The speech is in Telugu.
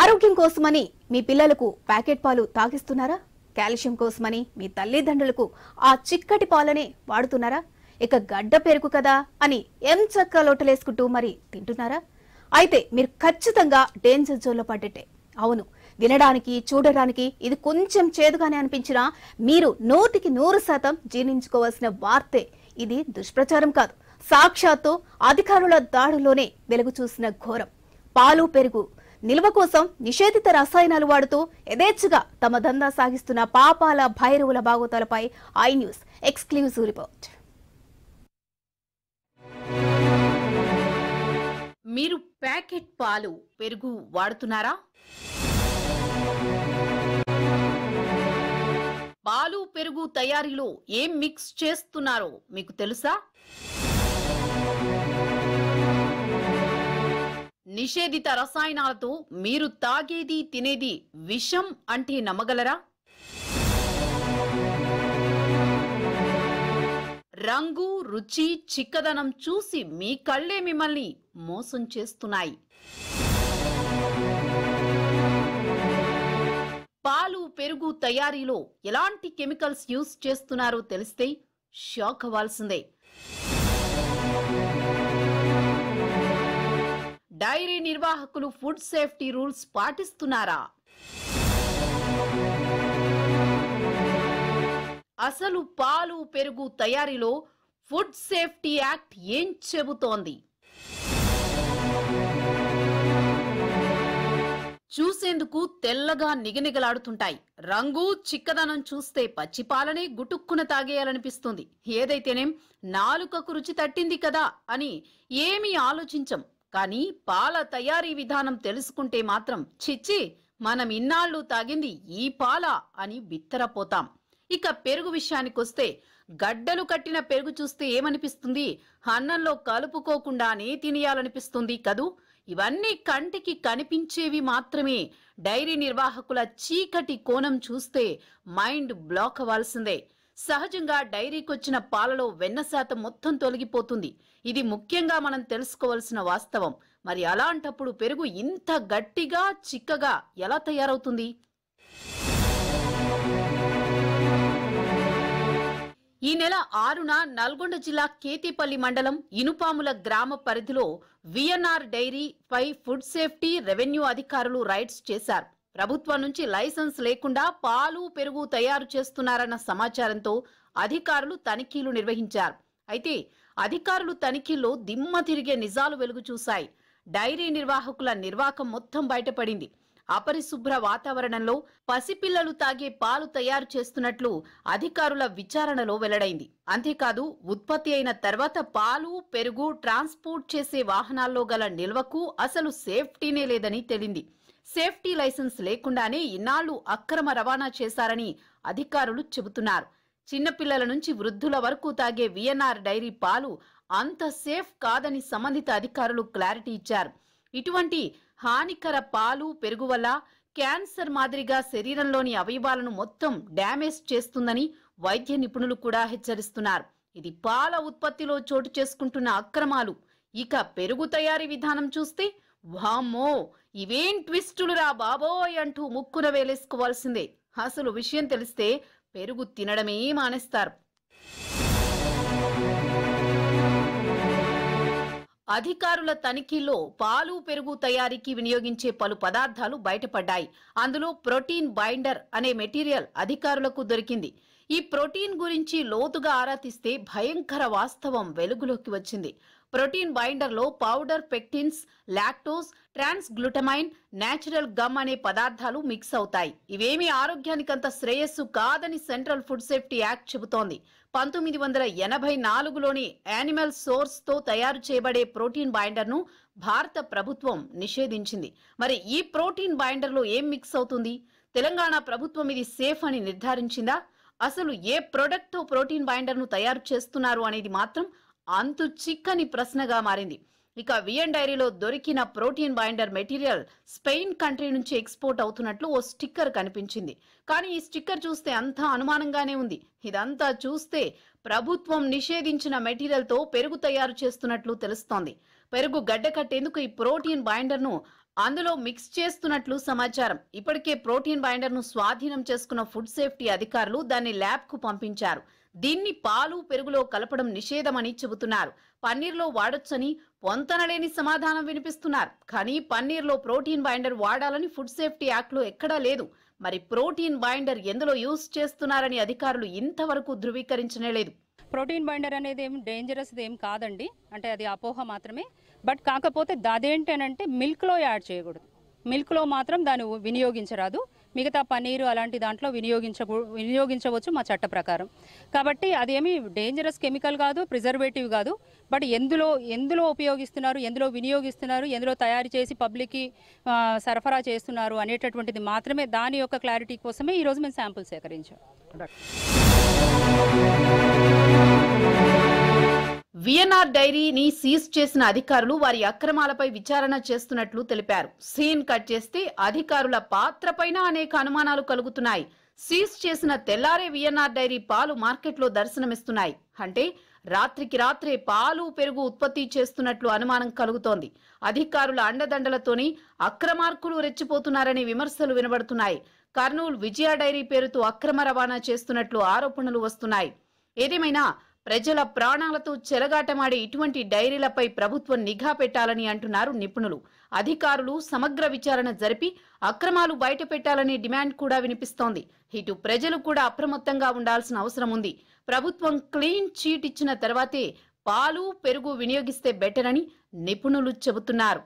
ఆరోగ్యం కోసమని మీ పిల్లలకు ప్యాకెట్ పాలు తాగిస్తున్నారా కాల్షియం కోసమని మీ తల్లిదండ్రులకు ఆ చిక్కటి పాలనే వాడుతున్నారా ఇక గడ్డ పెరుగు కదా అని ఎం చక్క లోటలేసుకుంటూ మరి తింటున్నారా అయితే మీరు ఖచ్చితంగా డేంజర్ జోన్లో పడ్డట్టే అవును వినడానికి చూడడానికి ఇది కొంచెం చేదుగానే అనిపించినా మీరు నూటికి నూరు శాతం జీర్ణించుకోవాల్సిన వార్తే ఇది దుష్ప్రచారం కాదు సాక్షాత్తు అధికారుల దాడులోనే వెలుగు చూసిన ఘోరం పాలు పెరుగు నిల్వ కోసం నిషేధిత రసాయనాలు వాడుతూ యథేచ్ఛగా తమ దందా సాగిస్తున్న పాపాల భైరవుల బాగోతాలపై ఐ న్యూస్ ఎక్స్క్లూజివ్ రిపోర్ట్ మీరు ప్యాకెట్ పాలు పెరుగు వాడుతున్నారా పాలు పెరుగు తయారీలో ఏం మిక్స్ చేస్తున్నారో మీకు తెలుసా నిషేధిత రసాయనాలతో మీరు తాగేది తినేది విషం అంటే నమ్మగలరా రంగు రుచి చిక్కదనం చూసి మీ కళ్ళే మిమ్మల్ని మోసం చేస్తున్నాయి పాలు పెరుగు తయారీలో ఎలాంటి కెమికల్స్ యూస్ చేస్తున్నారో తెలిస్తే షాక్ అవ్వాల్సిందే డైరీ నిర్వాహకులు ఫుడ్ సేఫ్టీ రూల్స్ పాటిస్తున్నారా అసలు పాలు పెరుగు తయారీలో ఫుడ్ సేఫ్టీ యాక్ట్ ఏం చెబుతోంది చూసేందుకు తెల్లగా నిగనిగలాడుతుంటాయి రంగు చిక్కదనం చూస్తే పచ్చిపాలనే గుటుక్కున తాగేయాలనిపిస్తుంది ఏదైతేనేం నాలుకకు రుచి తట్టింది కదా అని ఏమీ ఆలోచించం కానీ పాల తయారీ విధానం తెలుసుకుంటే మాత్రం చిచ్చి మనం ఇన్నాళ్ళు తాగింది ఈ పాల అని బిత్తరపోతాం ఇక పెరుగు విషయానికొస్తే గడ్డలు కట్టిన పెరుగు చూస్తే ఏమనిపిస్తుంది అన్నంలో కలుపుకోకుండానే తినేయాలనిపిస్తుంది కదూ ఇవన్నీ కంటికి కనిపించేవి మాత్రమే డైరీ నిర్వాహకుల చీకటి కోణం చూస్తే మైండ్ బ్లాక్ అవ్వాల్సిందే సహజంగా డైరీకొచ్చిన పాలలో వెన్న శాతం మొత్తం తొలగిపోతుంది ఇది ముఖ్యంగా మనం తెలుసుకోవాల్సిన వాస్తవం మరి అలాంటప్పుడు పెరుగు ఇంత గట్టిగా చిక్కగా ఎలా తయారవుతుంది ఈ నెల ఆరున నల్గొండ జిల్లా కేతిపల్లి మండలం ఇనుపాముల గ్రామ పరిధిలో విఎన్ఆర్ డైరీ పై ఫుడ్ సేఫ్టీ రెవెన్యూ అధికారులు రైడ్స్ చేశారు ప్రభుత్వం నుంచి లైసెన్స్ లేకుండా పాలు పెరుగు తయారు చేస్తున్నారన్న సమాచారంతో అధికారులు తనిఖీలు నిర్వహించారు అయితే అధికారులు తనిఖీల్లో దిమ్మ తిరిగే నిజాలు వెలుగు చూశాయి డైరీ నిర్వాహకుల నిర్వాహకం మొత్తం బయటపడింది అపరిశుభ్ర వాతావరణంలో పసిపిల్లలు తాగే పాలు తయారు చేస్తున్నట్లు అధికారుల విచారణలో వెల్లడైంది అంతేకాదు ఉత్పత్తి అయిన తర్వాత పాలు పెరుగు ట్రాన్స్పోర్ట్ చేసే వాహనాల్లో గల నిల్వకు అసలు సేఫ్టీనే లేదని తేలింది సేఫ్టీ లైసెన్స్ లేకుండానే ఇన్నాళ్లు అక్రమ రవాణా చేశారని అధికారులు చెబుతున్నారు చిన్నపిల్లల నుంచి వృద్ధుల వరకు తాగే విఎన్ఆర్ డైరీ పాలు అంత సేఫ్ కాదని సంబంధిత అధికారులు క్లారిటీ ఇచ్చారు ఇటువంటి హానికర పాలు పెరుగు వల్ల క్యాన్సర్ మాదిరిగా శరీరంలోని అవయవాలను మొత్తం డ్యామేజ్ చేస్తుందని వైద్య నిపుణులు కూడా హెచ్చరిస్తున్నారు ఇది పాల ఉత్పత్తిలో చోటు చేసుకుంటున్న అక్రమాలు ఇక పెరుగు తయారీ విధానం చూస్తే వామ్మో ఇవేం ట్విస్టులు రా బాబోయ్ అంటూ ముక్కున వేలేసుకోవాల్సిందే అసలు విషయం తెలిస్తే పెరుగు తినడమే మానేస్తారు అధికారుల తనిఖీలో పాలు పెరుగు తయారీకి వినియోగించే పలు పదార్థాలు బయటపడ్డాయి అందులో ప్రోటీన్ బైండర్ అనే మెటీరియల్ అధికారులకు దొరికింది ఈ ప్రోటీన్ గురించి లోతుగా ఆరా తీస్తే భయంకర వాస్తవం వెలుగులోకి వచ్చింది ప్రోటీన్ బైండర్లో powder pectins lactose trans glutamine natural gum అనే పదార్థాలు మిక్స్ అవుతాయి ఇవేమీ ఆరోగ్యానికంత శ్రేయస్సు కాదని సెంట్రల్ ఫుడ్ సేఫ్టీ యాక్ట్ చెబుతోంది పంతొమ్మిది వందల ఎనభై నాలుగులోని యానిమల్ సోర్స్తో తయారు చేయబడే ప్రోటీన్ బైండర్ను భారత ప్రభుత్వం నిషేధించింది మరి ఈ ప్రోటీన్ బైండర్లో ఏం మిక్స్ అవుతుంది తెలంగాణ ప్రభుత్వం ఇది సేఫ్ అని నిర్ధారించిందా అసలు ఏ తో ప్రోటీన్ బైండర్ను తయారు చేస్తున్నారు అనేది మాత్రం అంతు చిక్కని ప్రశ్నగా మారింది ఇక వియన్ డైరీలో దొరికిన protein binder material Spain country నుంచి ఎక్స్పోర్ట్ అవుతున్నట్లు ఓ స్టిక్కర్ కనిపించింది కానీ ఈ స్టిక్కర్ చూస్తే అంతా అనుమానంగానే ఉంది ఇదంతా చూస్తే ప్రభుత్వం నిషేధించిన మెటీరియల్తో పెరుగు తయారు చేస్తున్నట్లు తెలుస్తోంది పెరుగు గడ్డ కట్టేందుకు ఈ ప్రోటీన్ బైండర్ను అందులో మిక్స్ చేస్తున్నట్లు సమాచారం ఇప్పటికే ప్రోటీన్ బైండర్ను స్వాధీనం చేసుకున్న ఫుడ్ సేఫ్టీ అధికారులు దాన్ని ల్యాబ్కు పంపించారు దీన్ని పాలు పెరుగులో కలపడం నిషేధమని చెబుతున్నారు పన్నీర్లో వాడొచ్చని పొంతనలేని సమాధానం వినిపిస్తున్నారు కానీ పన్నీర్లో ప్రోటీన్ బైండర్ వాడాలని ఫుడ్ సేఫ్టీ యాక్ట్లో ఎక్కడా లేదు మరి ప్రోటీన్ బైండర్ ఎందులో యూజ్ చేస్తున్నారని అధికారులు ఇంతవరకు ధృవీకరించనే లేదు ప్రోటీన్ బైండర్ అనేది ఏం డేంజరస్ ఏం కాదండి అంటే అది అపోహ మాత్రమే బట్ కాకపోతే అదేంటనంటే మిల్క్లో యాడ్ చేయకూడదు మిల్క్లో మాత్రం దాన్ని వినియోగించరాదు మిగతా పన్నీరు అలాంటి దాంట్లో వినియోగించ వినియోగించవచ్చు మా చట్ట ప్రకారం కాబట్టి అదేమి డేంజరస్ కెమికల్ కాదు ప్రిజర్వేటివ్ కాదు బట్ ఎందులో ఎందులో ఉపయోగిస్తున్నారు ఎందులో వినియోగిస్తున్నారు ఎందులో తయారు చేసి పబ్లిక్కి సరఫరా చేస్తున్నారు అనేటటువంటిది మాత్రమే దాని యొక్క క్లారిటీ కోసమే ఈరోజు మేము శాంపుల్ సేకరించాం విఎన్ఆర్ డైరీని సీజ్ చేసిన అధికారులు వారి అక్రమాలపై విచారణ చేస్తున్నట్లు తెలిపారు సీన్ కట్ చేస్తే అధికారుల పాత్రపైన అనేక అనుమానాలు కలుగుతున్నాయి సీజ్ చేసిన తెల్లారే విఎన్ఆర్ డైరీ పాలు మార్కెట్లో దర్శనమిస్తున్నాయి అంటే రాత్రికి రాత్రే పాలు పెరుగు ఉత్పత్తి చేస్తున్నట్లు అనుమానం కలుగుతోంది అధికారుల అండదండలతోని అక్రమార్కులు రెచ్చిపోతున్నారని విమర్శలు వినబడుతున్నాయి కర్నూలు విజయ డైరీ పేరుతో అక్రమ రవాణా చేస్తున్నట్లు ఆరోపణలు వస్తున్నాయి ఏదేమైనా ప్రజల ప్రాణాలతో చెలగాటమాడే ఇటువంటి డైరీలపై ప్రభుత్వం నిఘా పెట్టాలని అంటున్నారు నిపుణులు అధికారులు సమగ్ర విచారణ జరిపి అక్రమాలు పెట్టాలనే డిమాండ్ కూడా వినిపిస్తోంది ఇటు ప్రజలు కూడా అప్రమత్తంగా ఉండాల్సిన అవసరం ఉంది ప్రభుత్వం క్లీన్ చీట్ ఇచ్చిన తర్వాతే పాలు పెరుగు వినియోగిస్తే బెటర్ అని నిపుణులు చెబుతున్నారు